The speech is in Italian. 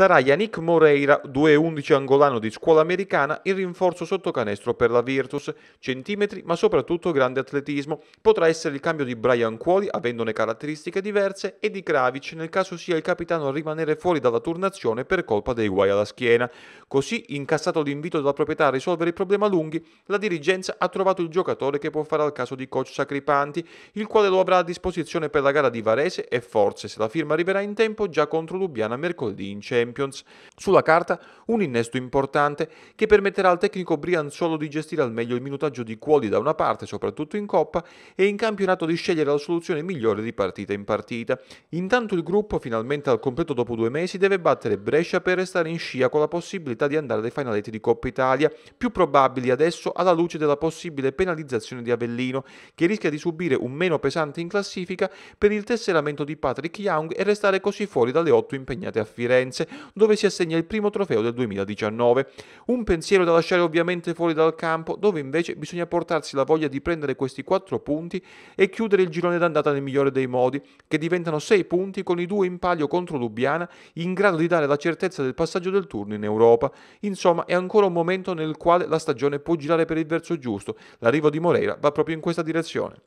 sarà Yannick Moreira, 2-11 angolano di scuola americana, il rinforzo sotto canestro per la Virtus. Centimetri, ma soprattutto grande atletismo. Potrà essere il cambio di Brian Cuoli, avendone caratteristiche diverse, e di Kravic, nel caso sia il capitano a rimanere fuori dalla turnazione per colpa dei guai alla schiena. Così, incassato l'invito della proprietà a risolvere il problema lunghi, la dirigenza ha trovato il giocatore che può fare al caso di coach Sacripanti, il quale lo avrà a disposizione per la gara di Varese e forse, se la firma arriverà in tempo, già contro Lubiana mercoledì in Champions. Champions. Sulla carta un innesto importante che permetterà al tecnico Brianzolo di gestire al meglio il minutaggio di Quali da una parte, soprattutto in Coppa, e in campionato di scegliere la soluzione migliore di partita in partita. Intanto il gruppo, finalmente al completo dopo due mesi, deve battere Brescia per restare in scia con la possibilità di andare dai finaletti di Coppa Italia, più probabili adesso alla luce della possibile penalizzazione di Avellino, che rischia di subire un meno pesante in classifica per il tesseramento di Patrick Young e restare così fuori dalle otto impegnate a Firenze, dove si assegna il primo trofeo del 2019. Un pensiero da lasciare ovviamente fuori dal campo, dove invece bisogna portarsi la voglia di prendere questi 4 punti e chiudere il girone d'andata nel migliore dei modi, che diventano 6 punti con i due in palio contro Lubiana, in grado di dare la certezza del passaggio del turno in Europa. Insomma, è ancora un momento nel quale la stagione può girare per il verso giusto. L'arrivo di Moreira va proprio in questa direzione.